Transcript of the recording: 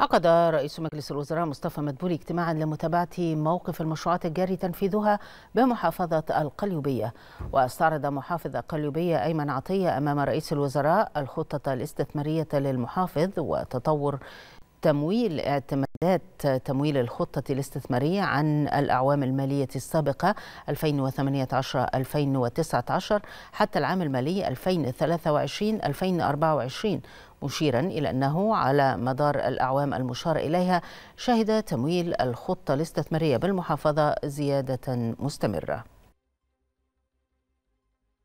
عقد رئيس مجلس الوزراء مصطفى مدبولي اجتماعا لمتابعة موقف المشروعات الجاري تنفيذها بمحافظة القليوبية واستعرض محافظ القليوبية أيمن عطية أمام رئيس الوزراء الخطة الاستثمارية للمحافظ وتطور تمويل اعتمادات تمويل الخطة الاستثمارية عن الأعوام المالية السابقة 2018-2019 حتى العام المالي 2023-2024 مشيرا إلى أنه على مدار الأعوام المشار إليها شهد تمويل الخطة الاستثمارية بالمحافظة زيادة مستمرة